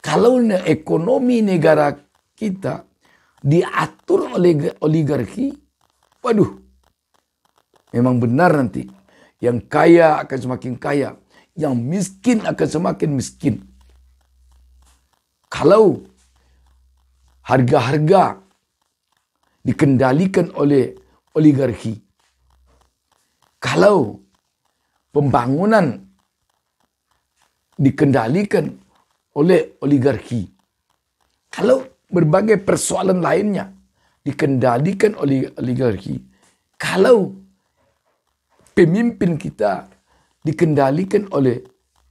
Kalau ekonomi negara kita diatur oleh oligarki, waduh, memang benar nanti. Yang kaya akan semakin kaya, yang miskin akan semakin miskin. Kalau harga-harga dikendalikan oleh oligarki, kalau pembangunan dikendalikan oleh oligarki. Kalau berbagai persoalan lainnya dikendalikan oleh oligarki, kalau pemimpin kita dikendalikan oleh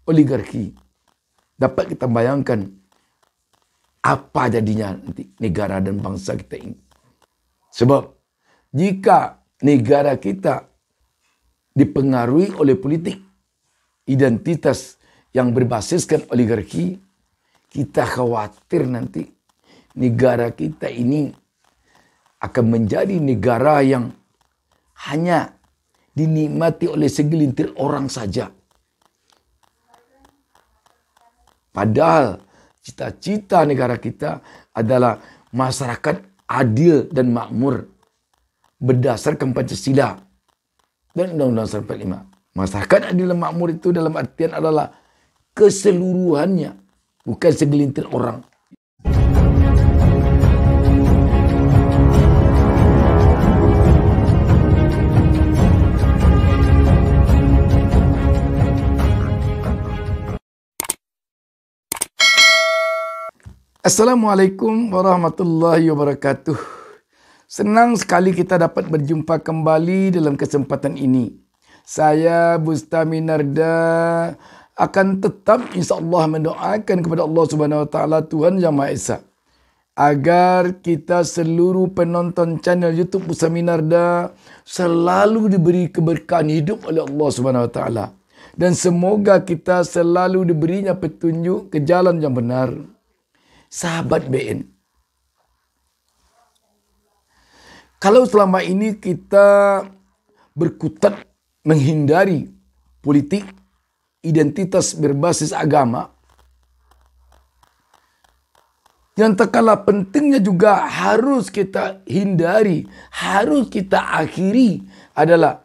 oligarki, dapat kita bayangkan apa jadinya nanti negara dan bangsa kita ini. Sebab jika negara kita dipengaruhi oleh politik identitas yang berbasiskan oligarki, kita khawatir nanti negara kita ini akan menjadi negara yang hanya dinikmati oleh segelintir orang saja. Padahal cita-cita negara kita adalah masyarakat adil dan makmur berdasarkan Pancasila dan Undang-Undang 45. Masyarakat adil dan makmur itu dalam artian adalah keseluruhannya Bukan segelintir orang. Assalamualaikum warahmatullahi wabarakatuh. Senang sekali kita dapat berjumpa kembali dalam kesempatan ini. Saya Bustami Narda akan tetap insya Allah mendoakan kepada Allah Subhanahu Wa Taala Tuhan Yang Maha Esa agar kita seluruh penonton channel YouTube Musa Minarda selalu diberi keberkahan hidup oleh Allah Subhanahu Wa Taala dan semoga kita selalu diberinya petunjuk ke jalan yang benar. Sahabat BN. Kalau selama ini kita berkutat menghindari politik, identitas berbasis agama, yang tak kalah pentingnya juga harus kita hindari, harus kita akhiri adalah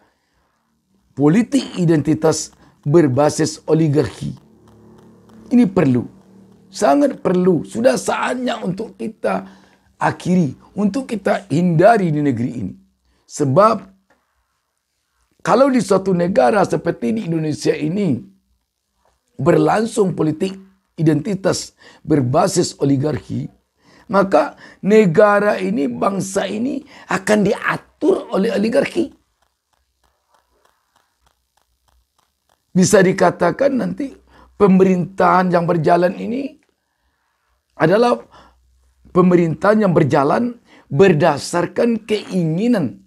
politik identitas berbasis oligarki. Ini perlu, sangat perlu. Sudah saatnya untuk kita akhiri, untuk kita hindari di negeri ini. Sebab kalau di suatu negara seperti di Indonesia ini, berlangsung politik identitas berbasis oligarki, maka negara ini, bangsa ini akan diatur oleh oligarki. Bisa dikatakan nanti pemerintahan yang berjalan ini adalah pemerintahan yang berjalan berdasarkan keinginan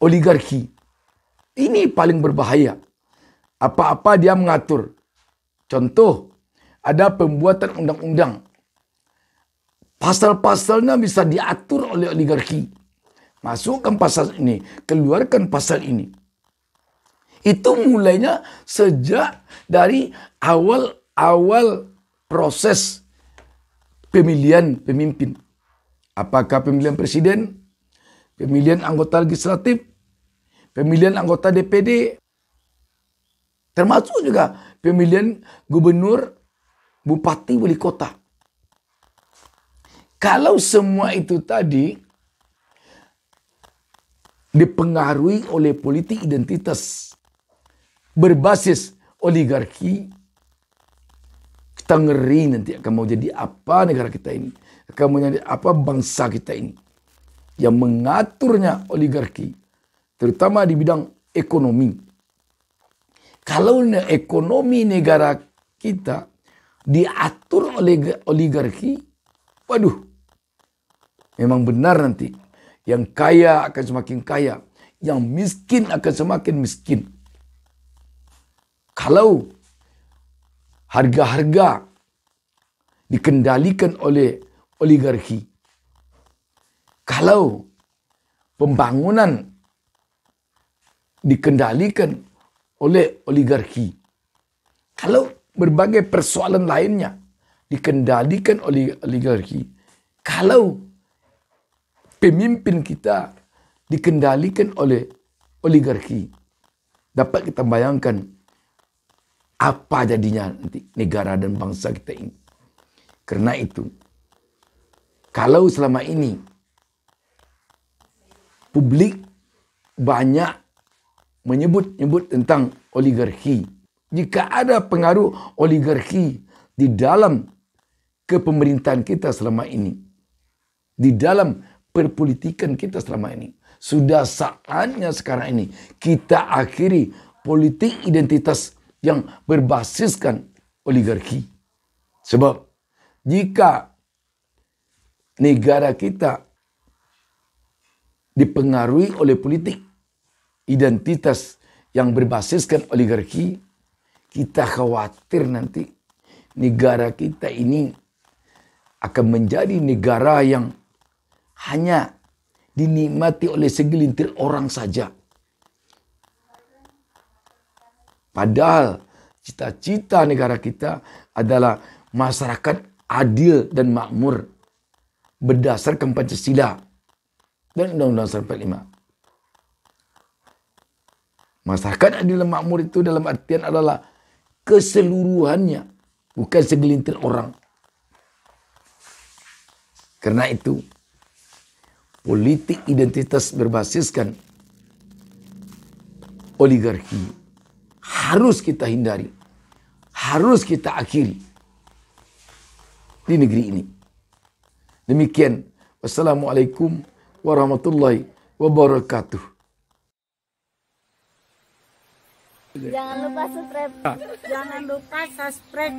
oligarki. Ini paling berbahaya. Apa-apa dia mengatur. Contoh, ada pembuatan undang-undang. Pasal-pasalnya bisa diatur oleh oligarki. Masukkan pasal ini, keluarkan pasal ini. Itu mulainya sejak dari awal-awal proses pemilihan pemimpin. Apakah pemilihan presiden, pemilihan anggota legislatif, pemilihan anggota DPD, Termasuk juga pemilihan gubernur, bupati, wali kota. Kalau semua itu tadi dipengaruhi oleh politik identitas berbasis oligarki, kita ngeri nanti akan mau jadi apa negara kita ini. Akan mau jadi apa bangsa kita ini. Yang mengaturnya oligarki, terutama di bidang ekonomi. Kalau ekonomi negara kita diatur oleh oligarki, waduh, memang benar nanti. Yang kaya akan semakin kaya, yang miskin akan semakin miskin. Kalau harga-harga dikendalikan oleh oligarki, kalau pembangunan dikendalikan oleh oligarki. Kalau berbagai persoalan lainnya dikendalikan oleh oligarki, kalau pemimpin kita dikendalikan oleh oligarki, dapat kita bayangkan apa jadinya nanti negara dan bangsa kita ini. Karena itu, kalau selama ini publik banyak menyebut-nyebut tentang oligarki. Jika ada pengaruh oligarki di dalam kepemerintahan kita selama ini, di dalam perpolitikan kita selama ini, sudah saatnya sekarang ini kita akhiri politik identitas yang berbasiskan oligarki. Sebab jika negara kita dipengaruhi oleh politik identitas yang berbasiskan oligarki, kita khawatir nanti negara kita ini akan menjadi negara yang hanya dinikmati oleh segelintir orang saja. Padahal cita-cita negara kita adalah masyarakat adil dan makmur berdasarkan Pancasila dan Undang-Undang 45. Masyarakat adil makmur itu dalam artian adalah keseluruhannya, bukan segelintir orang. Karena itu, politik identitas berbasiskan oligarki harus kita hindari, harus kita akhiri di negeri ini. Demikian, wassalamualaikum warahmatullahi wabarakatuh. Jangan lupa subscribe. Ah. Jangan lupa subscribe.